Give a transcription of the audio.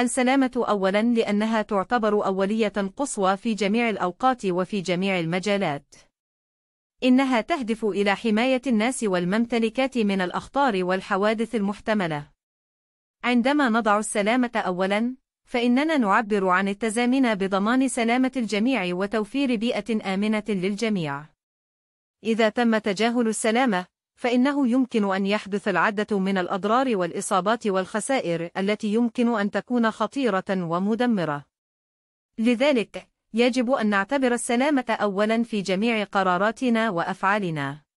السلامة أولا لأنها تعتبر أولية قصوى في جميع الأوقات وفي جميع المجالات. إنها تهدف إلى حماية الناس والممتلكات من الأخطار والحوادث المحتملة. عندما نضع السلامة أولاً، فإننا نعبر عن التزامنا بضمان سلامة الجميع وتوفير بيئة آمنة للجميع. إذا تم تجاهل السلامة، فإنه يمكن أن يحدث العدة من الأضرار والإصابات والخسائر التي يمكن أن تكون خطيرة ومدمرة. لذلك، يجب أن نعتبر السلامة أولاً في جميع قراراتنا وأفعالنا.